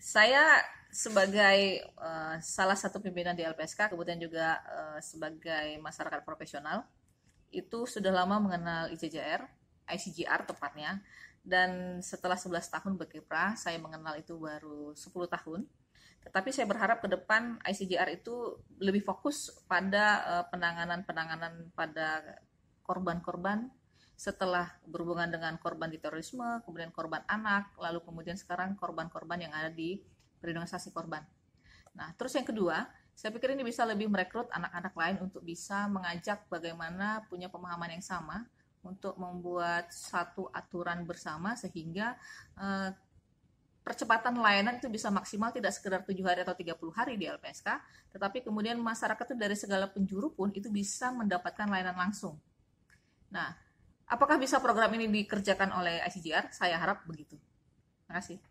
saya sebagai uh, salah satu pimpinan di LPSK kemudian juga uh, sebagai masyarakat profesional itu sudah lama mengenal ICJR, ICJR tepatnya dan setelah 11 tahun berkiprah saya mengenal itu baru 10 tahun. Tetapi saya berharap ke depan ICJR itu lebih fokus pada eh, penanganan-penanganan uh, pada korban-korban setelah berhubungan dengan korban di terorisme, kemudian korban anak, lalu kemudian sekarang korban-korban yang ada di perlindungan saksi korban. Nah, terus yang kedua, saya pikir ini bisa lebih merekrut anak-anak lain untuk bisa mengajak bagaimana punya pemahaman yang sama untuk membuat satu aturan bersama sehingga eh, percepatan layanan itu bisa maksimal tidak sekedar 7 hari atau 30 hari di LPSK, tetapi kemudian masyarakat itu dari segala penjuru pun itu bisa mendapatkan layanan langsung. Nah, Apakah bisa program ini dikerjakan oleh ICJR? Saya harap begitu. Terima kasih.